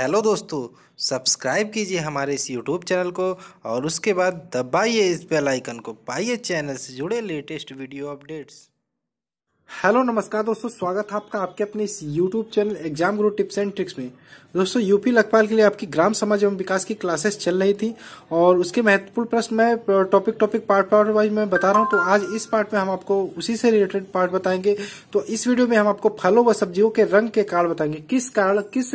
hello दोस्तों subscribe कीजिए हमारे इस यूट्यूब चैनल को और उसके बाद दबाइए इस बेल आइकन को पाइए चैनल से जुड़े लेटेस्ट वीडियो अपडेट्स हेलो नमस्कार दोस्तों स्वागत है आपका आपके अपने इस YouTube channel exam guru tips and tricks में दोस्तों यूपी लखपाल के लिए आपकी ग्राम समाज एवं विकास की क्लासेस चल रही थी और उसके महत्वपूर्ण प्रश्न मैं topic topic part part wise मैं बता रहा हूं तो आज इस पार्ट में हम आपको उसी से रिलेटेड पार्ट बताएंगे तो इस वीडियो में हम आपको फलों व सब्जियों के रंग के कारण बताएंगे किस कारण किस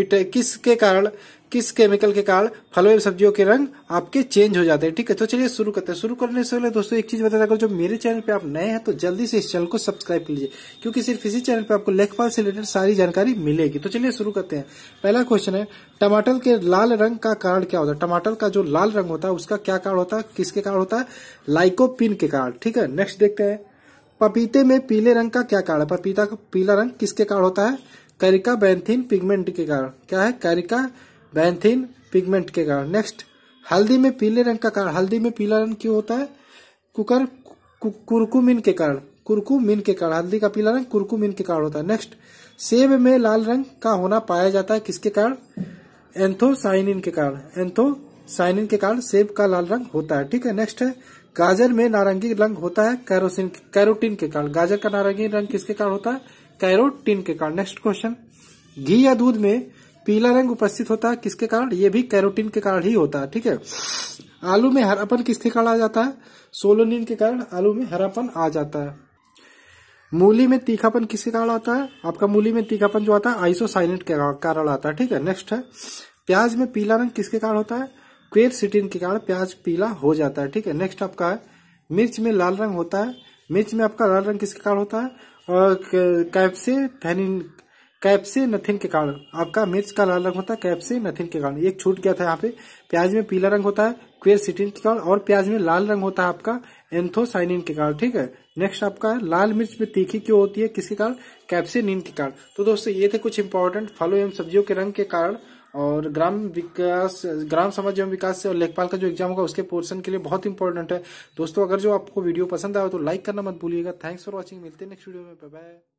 किसके कारण किस केमिकल के कारण फलों एवं सब्जियों के रंग आपके चेंज हो जाते हैं ठीक है तो चलिए शुरू करते हैं शुरू करने से पहले दोस्तों एक चीज बताया अगर जो मेरे चैनल पे आप नए हैं तो जल्दी से इस चैनल को सब्सक्राइब कर लीजिए क्योंकि सिर्फ इसी चैनल पे आपको लेखपाल से रिलेटेड सारी जानकारी मिलेगी तो चलिए शुरू करते हैं पहला क्वेश्चन है टमाटर के लाल रंग का कारण क्या होता है टमाटर का जो लाल रंग होता है उसका क्या कारण होता है किसके कारण होता है लाइकोपिन के कारण ठीक है नेक्स्ट देखते हैं पपीते में पीले रंग का क्या कारण है पपीता का पीला रंग किसके कारण होता है कैरिका बैंथिन पिगमेंट के कारण क्या है कैरिका बैंथिन पिगमेंट के कारण नेक्स्ट हल्दी में पीले रंग का कारण हल्दी में पीला रंग क्यों होता है कुकर कु, कुरकुमिन के कारण कुरकुमिन के कारण हल्दी का पीला रंग कुरकुमिन के कारण होता है नेक्स्ट सेब में लाल रंग का होना पाया जाता है किसके कारण एंथोसाइनिन के कारण एंथोसाइनिन के कारण सेब का लाल रंग होता है ठीक है नेक्स्ट है गाजर में नारंगी रंग होता है कैरोसिन कैरोटीन के कारण गाजर का नारंगी रंग किसके कारण होता है कैरोटीन के कारण नेक्स्ट क्वेश्चन घी या दूध में पीला रंग उपस्थित होता है किसके कारण ये भी कैरोटीन के कारण ही होता है ठीक है आलू में हरापन किसके कारण आ जाता है सोलोनिन के कारण आलू में हरापन आ जाता है मूली में तीखापन किसके कारण आता है आपका मूली में तीखापन जो आता है आइसोसाइनेट के कारण आता है ठीक है नेक्स्ट है प्याज में पीला रंग किसके कारण होता है सिटीन के कारण प्याज पीला हो जाता है ठीक है नेक्स्ट आपका है मिर्च में लाल रंग होता है मिर्च में आपका लाल रंग किसके कारण होता है और कैप्से कैप्सी नथिन के कारण आपका मिर्च का लाल रंग होता है कैप्सी नथिन के कारण एक छूट गया था यहाँ पे प्याज में पीला रंग होता है सिटिन के कारण और प्याज में लाल रंग होता है आपका एंथोसाइनिन के कारण ठीक है नेक्स्ट आपका है लाल मिर्च में तीखी क्यों होती है किसके कारण नींद के कारण तो दोस्तों ये थे कुछ इंपॉर्टेंट फलों एवं सब्जियों के रंग के कारण और ग्राम विकास ग्राम समाज एवं विकास से और लेखपाल का जो एग्जाम होगा उसके पोर्शन के लिए बहुत इंपॉर्टेंट है दोस्तों अगर जो आपको वीडियो पसंद आया तो लाइक करना मत भूलिएगा थैंक्स फॉर वॉचिंग मिलते हैं नेक्स्ट वीडियो में बाय